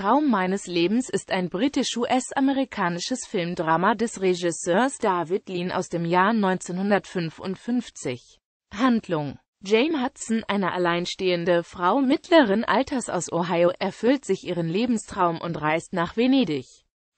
Traum meines Lebens ist ein britisch-US-amerikanisches Filmdrama des Regisseurs David Lean aus dem Jahr 1955. Handlung Jane Hudson, eine alleinstehende Frau mittleren Alters aus Ohio, erfüllt sich ihren Lebenstraum und reist nach Venedig.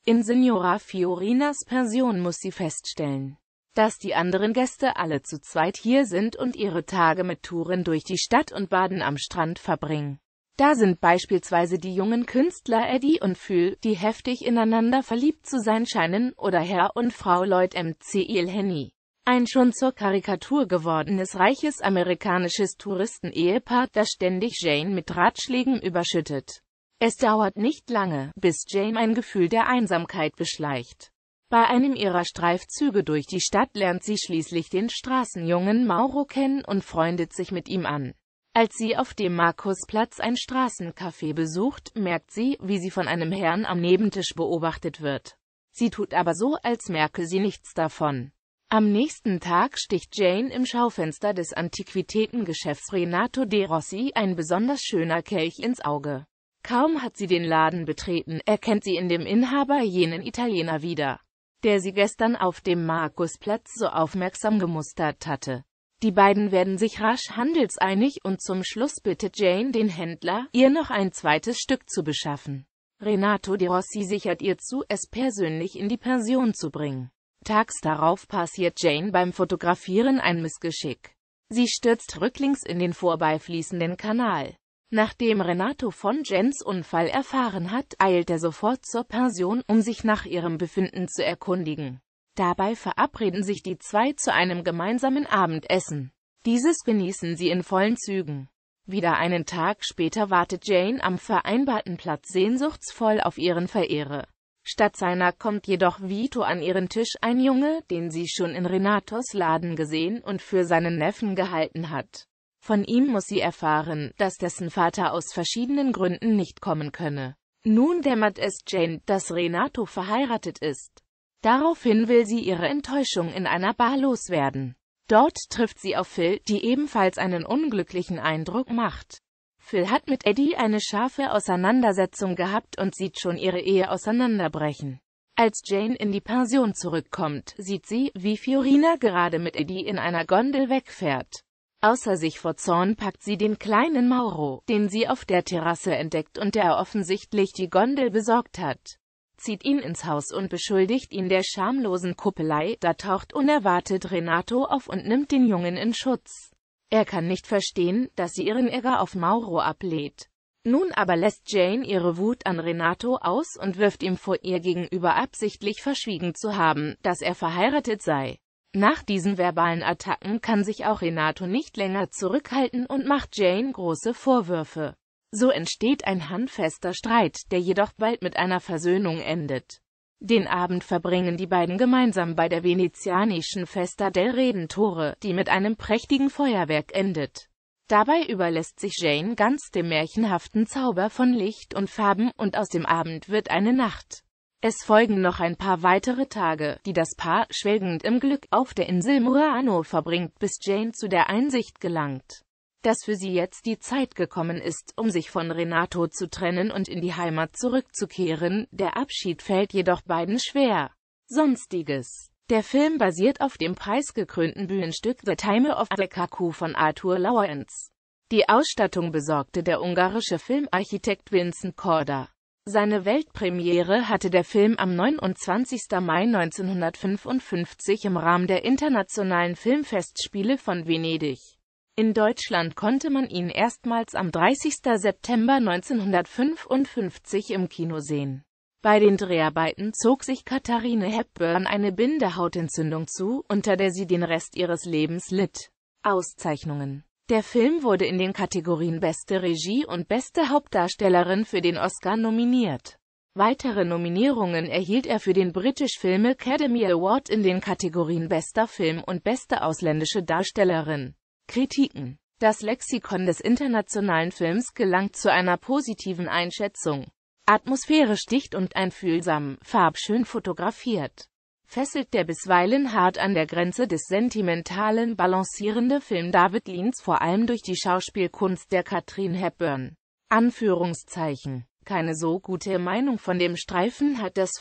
In Signora Fiorinas Pension muss sie feststellen, dass die anderen Gäste alle zu zweit hier sind und ihre Tage mit Touren durch die Stadt und Baden am Strand verbringen. Da sind beispielsweise die jungen Künstler Eddie und Fühl, die heftig ineinander verliebt zu sein scheinen, oder Herr und Frau Lloyd MCL Henny. Ein schon zur Karikatur gewordenes reiches amerikanisches Touristenehepaar, das ständig Jane mit Ratschlägen überschüttet. Es dauert nicht lange, bis Jane ein Gefühl der Einsamkeit beschleicht. Bei einem ihrer Streifzüge durch die Stadt lernt sie schließlich den Straßenjungen Mauro kennen und freundet sich mit ihm an. Als sie auf dem Markusplatz ein Straßencafé besucht, merkt sie, wie sie von einem Herrn am Nebentisch beobachtet wird. Sie tut aber so, als merke sie nichts davon. Am nächsten Tag sticht Jane im Schaufenster des Antiquitätengeschäfts Renato de Rossi ein besonders schöner Kelch ins Auge. Kaum hat sie den Laden betreten, erkennt sie in dem Inhaber jenen Italiener wieder, der sie gestern auf dem Markusplatz so aufmerksam gemustert hatte. Die beiden werden sich rasch handelseinig und zum Schluss bittet Jane den Händler, ihr noch ein zweites Stück zu beschaffen. Renato de Rossi sichert ihr zu, es persönlich in die Pension zu bringen. Tags darauf passiert Jane beim Fotografieren ein Missgeschick. Sie stürzt rücklings in den vorbeifließenden Kanal. Nachdem Renato von Jens Unfall erfahren hat, eilt er sofort zur Pension, um sich nach ihrem Befinden zu erkundigen. Dabei verabreden sich die zwei zu einem gemeinsamen Abendessen. Dieses genießen sie in vollen Zügen. Wieder einen Tag später wartet Jane am vereinbarten Platz sehnsuchtsvoll auf ihren Verehrer. Statt seiner kommt jedoch Vito an ihren Tisch, ein Junge, den sie schon in Renatos Laden gesehen und für seinen Neffen gehalten hat. Von ihm muss sie erfahren, dass dessen Vater aus verschiedenen Gründen nicht kommen könne. Nun dämmert es Jane, dass Renato verheiratet ist. Daraufhin will sie ihre Enttäuschung in einer Bar loswerden. Dort trifft sie auf Phil, die ebenfalls einen unglücklichen Eindruck macht. Phil hat mit Eddie eine scharfe Auseinandersetzung gehabt und sieht schon ihre Ehe auseinanderbrechen. Als Jane in die Pension zurückkommt, sieht sie, wie Fiorina gerade mit Eddie in einer Gondel wegfährt. Außer sich vor Zorn packt sie den kleinen Mauro, den sie auf der Terrasse entdeckt und der offensichtlich die Gondel besorgt hat zieht ihn ins Haus und beschuldigt ihn der schamlosen Kuppelei, da taucht unerwartet Renato auf und nimmt den Jungen in Schutz. Er kann nicht verstehen, dass sie ihren Ärger auf Mauro ablehnt. Nun aber lässt Jane ihre Wut an Renato aus und wirft ihm vor ihr gegenüber absichtlich verschwiegen zu haben, dass er verheiratet sei. Nach diesen verbalen Attacken kann sich auch Renato nicht länger zurückhalten und macht Jane große Vorwürfe. So entsteht ein handfester Streit, der jedoch bald mit einer Versöhnung endet. Den Abend verbringen die beiden gemeinsam bei der venezianischen Festa del Redentore, die mit einem prächtigen Feuerwerk endet. Dabei überlässt sich Jane ganz dem märchenhaften Zauber von Licht und Farben und aus dem Abend wird eine Nacht. Es folgen noch ein paar weitere Tage, die das Paar schwelgend im Glück auf der Insel Murano verbringt, bis Jane zu der Einsicht gelangt dass für sie jetzt die Zeit gekommen ist, um sich von Renato zu trennen und in die Heimat zurückzukehren, der Abschied fällt jedoch beiden schwer. Sonstiges Der Film basiert auf dem preisgekrönten Bühnenstück The Time of the Kaku von Arthur Lawrence. Die Ausstattung besorgte der ungarische Filmarchitekt Vincent Korda. Seine Weltpremiere hatte der Film am 29. Mai 1955 im Rahmen der Internationalen Filmfestspiele von Venedig. In Deutschland konnte man ihn erstmals am 30. September 1955 im Kino sehen. Bei den Dreharbeiten zog sich Katharine Hepburn eine Bindehautentzündung zu, unter der sie den Rest ihres Lebens litt. Auszeichnungen Der Film wurde in den Kategorien Beste Regie und Beste Hauptdarstellerin für den Oscar nominiert. Weitere Nominierungen erhielt er für den British Film Academy Award in den Kategorien Bester Film und Beste ausländische Darstellerin. Kritiken Das Lexikon des internationalen Films gelangt zu einer positiven Einschätzung. Atmosphäre sticht und einfühlsam, farbschön fotografiert. Fesselt der bisweilen hart an der Grenze des Sentimentalen balancierende Film David Leans vor allem durch die Schauspielkunst der Katrin Hepburn. Anführungszeichen. Keine so gute Meinung von dem Streifen hat das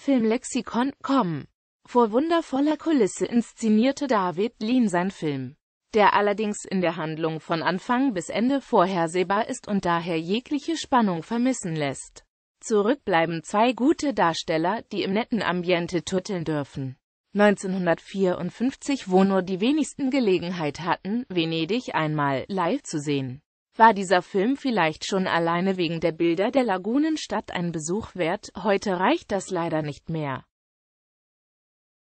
komm. Vor wundervoller Kulisse inszenierte David Lean sein Film der allerdings in der Handlung von Anfang bis Ende vorhersehbar ist und daher jegliche Spannung vermissen lässt. Zurückbleiben zwei gute Darsteller, die im netten Ambiente tutteln dürfen. 1954, wo nur die wenigsten Gelegenheit hatten, Venedig einmal live zu sehen, war dieser Film vielleicht schon alleine wegen der Bilder der Lagunenstadt ein Besuch wert, heute reicht das leider nicht mehr.